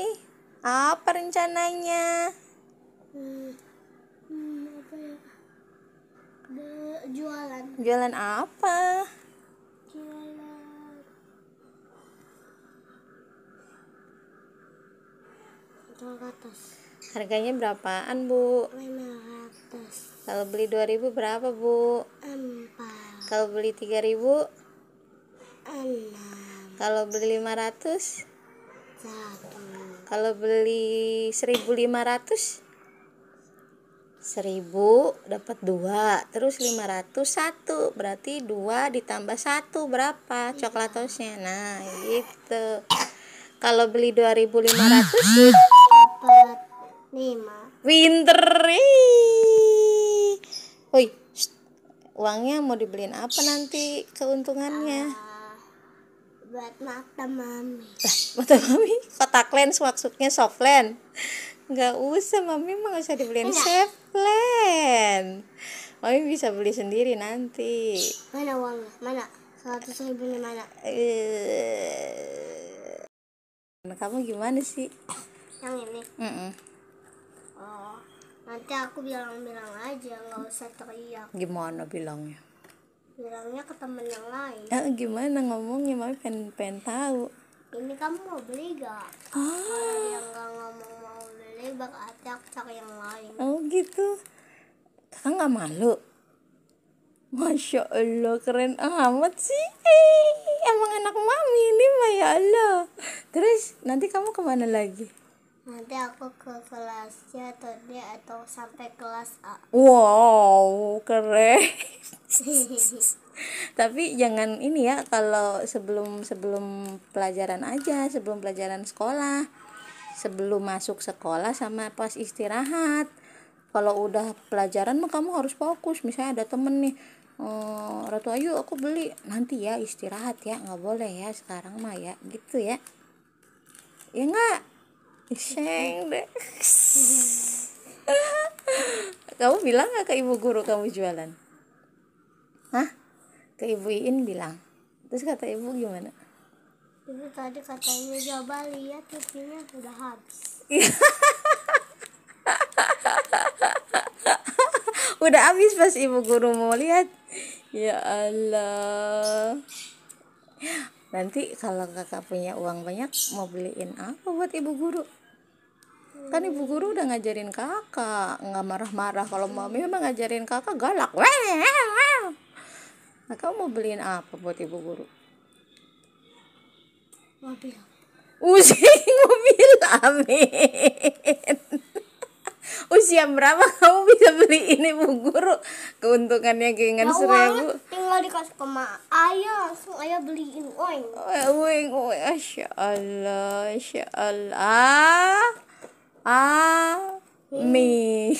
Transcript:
Eh, apa rencananya? Hmm, hmm apa ya? Be jualan. Jualan apa? Jualan. Jualan Harganya berapaan, Bu? 500. Kalau beli 2000 berapa, Bu? 4. Kalau beli 3000? 6. Kalau beli 500? 1 kalau beli 1500 1000 dapat 2 terus 500 1 berarti 2 ditambah 1 berapa coklat tosnya nah gitu kalau beli 2500 dapat 5 winter woi uangnya mau dibeliin apa nanti keuntungannya buat mata mami mata mami kotak lens maksudnya soft lens nggak usah mami mau usah dibeliin soft lens mami bisa beli sendiri nanti mana uangnya mana seratus ribunya mana eh kamu gimana sih yang ini mm -mm. oh nanti aku bilang-bilang aja nggak usah teriak gimana bilangnya bilangnya ke temen yang lain eh, gimana ngomongnya mami pengen pengen tahu ini kamu mau beli gak ah. kalau dia nggak ngomong mau beli berarti aku cari yang lain oh gitu kakak nggak malu Masya Allah keren amat sih Hei, eh, Emang anak mami ini masya ya Allah Terus nanti kamu kemana lagi? Nanti aku ke kelasnya atau dia atau sampai kelas A Wow keren tapi jangan ini ya kalau sebelum sebelum pelajaran aja sebelum pelajaran sekolah sebelum masuk sekolah sama pas istirahat kalau udah pelajaran mah kamu harus fokus misalnya ada temen nih oh, Ratu Ayu aku beli nanti ya istirahat ya nggak boleh ya sekarang mah ya gitu ya ya enggak Sheng deh kamu bilang nggak ke ibu guru kamu jualan Hah? Ke Ibu Iin bilang. Terus kata Ibu gimana? Ibu tadi katanya coba lihat TV-nya udah habis. Iya. udah habis pas ibu guru mau lihat. Ya Allah. Nanti kalau kakak punya uang banyak mau beliin apa buat ibu guru? kan ibu guru udah ngajarin kakak nggak marah-marah kalau mami memang ngajarin kakak galak weh Nah, kamu mau beliin apa buat ibu guru? Mobil. usia mobil, amin. Usia berapa kamu bisa beli ini bu guru? Keuntungannya dengan seribu. Tinggal dikasih ke mak Ayo langsung ayah beliin oing. Oing, oing, asya Allah, asya Allah. mi.